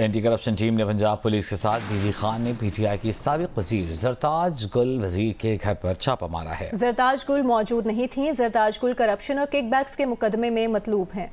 anti corruption team ने Punjab police के साथ डीजी खान ने पीटीआई की सबक वजीर जरताज गुल वजीर के घर पर छापा मारा है जरताज गुल मौजूद नहीं थी जरताज गुल करप्शन और किकबैक्स के मुकदमे में मतलूब हैं